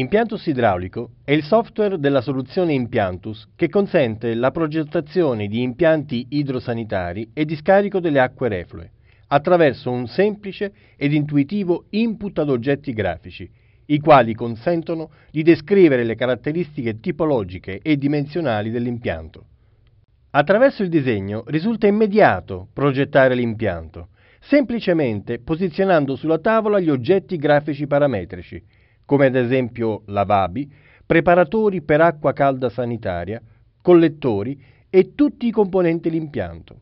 Impiantus idraulico è il software della soluzione Impiantus che consente la progettazione di impianti idrosanitari e di scarico delle acque reflue attraverso un semplice ed intuitivo input ad oggetti grafici, i quali consentono di descrivere le caratteristiche tipologiche e dimensionali dell'impianto. Attraverso il disegno risulta immediato progettare l'impianto, semplicemente posizionando sulla tavola gli oggetti grafici parametrici come ad esempio lavabi, preparatori per acqua calda sanitaria, collettori e tutti i componenti l'impianto.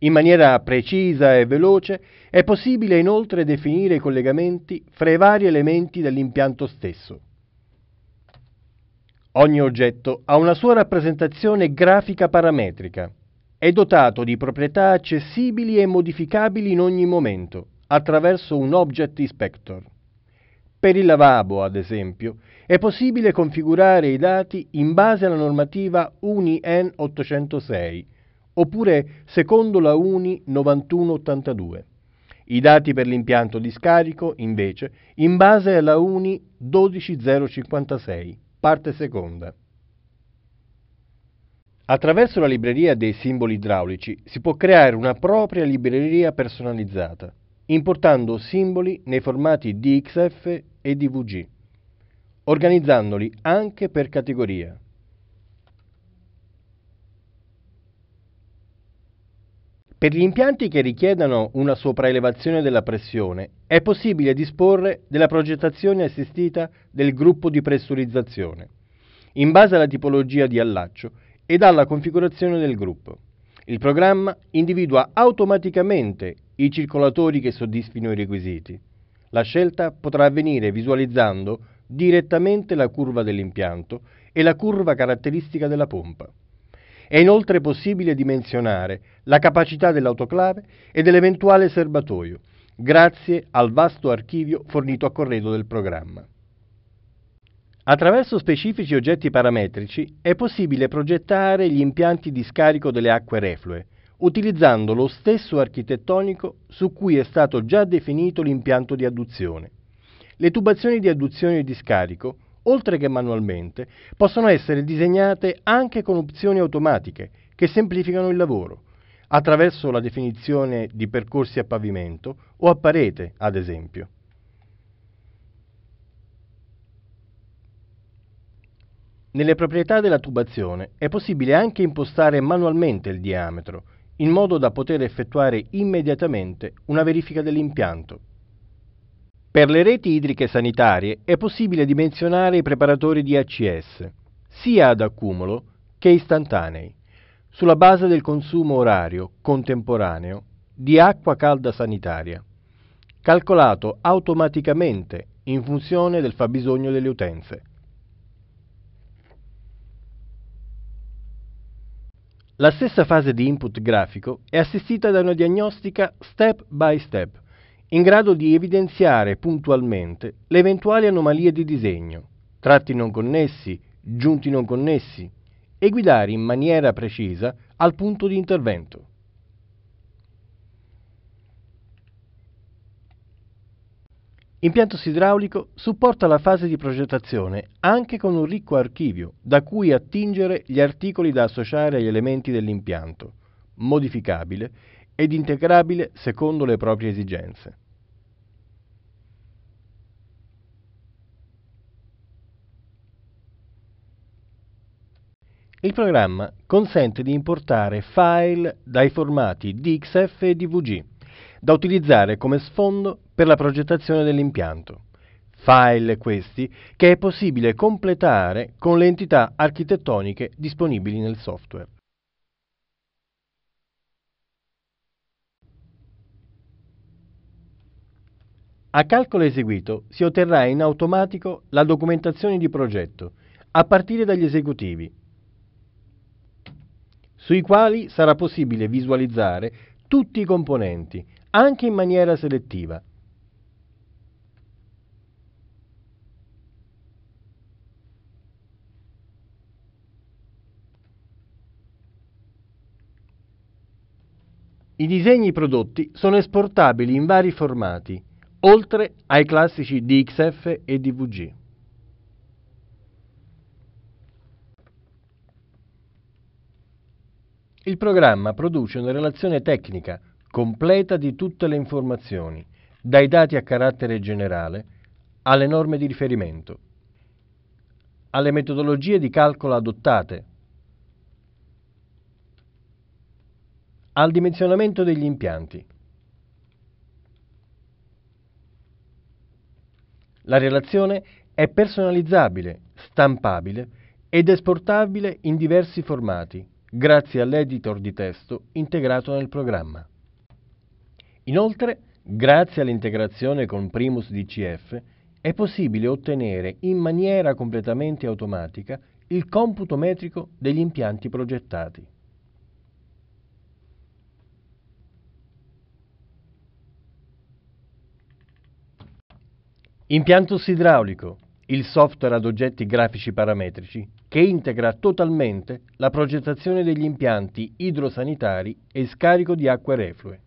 In maniera precisa e veloce è possibile inoltre definire i collegamenti fra i vari elementi dell'impianto stesso. Ogni oggetto ha una sua rappresentazione grafica parametrica. È dotato di proprietà accessibili e modificabili in ogni momento attraverso un Object Inspector. Per il lavabo, ad esempio, è possibile configurare i dati in base alla normativa uni n 806 oppure secondo la UNI 9182. I dati per l'impianto di scarico, invece, in base alla UNI 12056, parte seconda. Attraverso la libreria dei simboli idraulici si può creare una propria libreria personalizzata, importando simboli nei formati DXF, e DVG, organizzandoli anche per categoria. Per gli impianti che richiedano una sopraelevazione della pressione è possibile disporre della progettazione assistita del gruppo di pressurizzazione, in base alla tipologia di allaccio ed alla configurazione del gruppo. Il programma individua automaticamente i circolatori che soddisfino i requisiti la scelta potrà avvenire visualizzando direttamente la curva dell'impianto e la curva caratteristica della pompa. È inoltre possibile dimensionare la capacità dell'autoclave e dell'eventuale serbatoio, grazie al vasto archivio fornito a corredo del programma. Attraverso specifici oggetti parametrici è possibile progettare gli impianti di scarico delle acque reflue, utilizzando lo stesso architettonico su cui è stato già definito l'impianto di adduzione. Le tubazioni di adduzione e di scarico, oltre che manualmente, possono essere disegnate anche con opzioni automatiche che semplificano il lavoro, attraverso la definizione di percorsi a pavimento o a parete, ad esempio. Nelle proprietà della tubazione è possibile anche impostare manualmente il diametro, in modo da poter effettuare immediatamente una verifica dell'impianto. Per le reti idriche sanitarie è possibile dimensionare i preparatori di ACS, sia ad accumulo che istantanei, sulla base del consumo orario contemporaneo di acqua calda sanitaria, calcolato automaticamente in funzione del fabbisogno delle utenze La stessa fase di input grafico è assistita da una diagnostica step by step, in grado di evidenziare puntualmente le eventuali anomalie di disegno, tratti non connessi, giunti non connessi, e guidare in maniera precisa al punto di intervento. Impianto Sidraulico supporta la fase di progettazione anche con un ricco archivio da cui attingere gli articoli da associare agli elementi dell'impianto, modificabile ed integrabile secondo le proprie esigenze. Il programma consente di importare file dai formati DXF e DVG, da utilizzare come sfondo per la progettazione dell'impianto. File questi che è possibile completare con le entità architettoniche disponibili nel software. A calcolo eseguito si otterrà in automatico la documentazione di progetto, a partire dagli esecutivi, sui quali sarà possibile visualizzare tutti i componenti, anche in maniera selettiva. I disegni prodotti sono esportabili in vari formati, oltre ai classici DXF e DVG. Il programma produce una relazione tecnica completa di tutte le informazioni, dai dati a carattere generale alle norme di riferimento, alle metodologie di calcolo adottate al dimensionamento degli impianti. La relazione è personalizzabile, stampabile ed esportabile in diversi formati grazie all'editor di testo integrato nel programma. Inoltre, grazie all'integrazione con Primus DCF, è possibile ottenere in maniera completamente automatica il computo metrico degli impianti progettati. Impiantus idraulico, il software ad oggetti grafici parametrici che integra totalmente la progettazione degli impianti idrosanitari e scarico di acque reflue.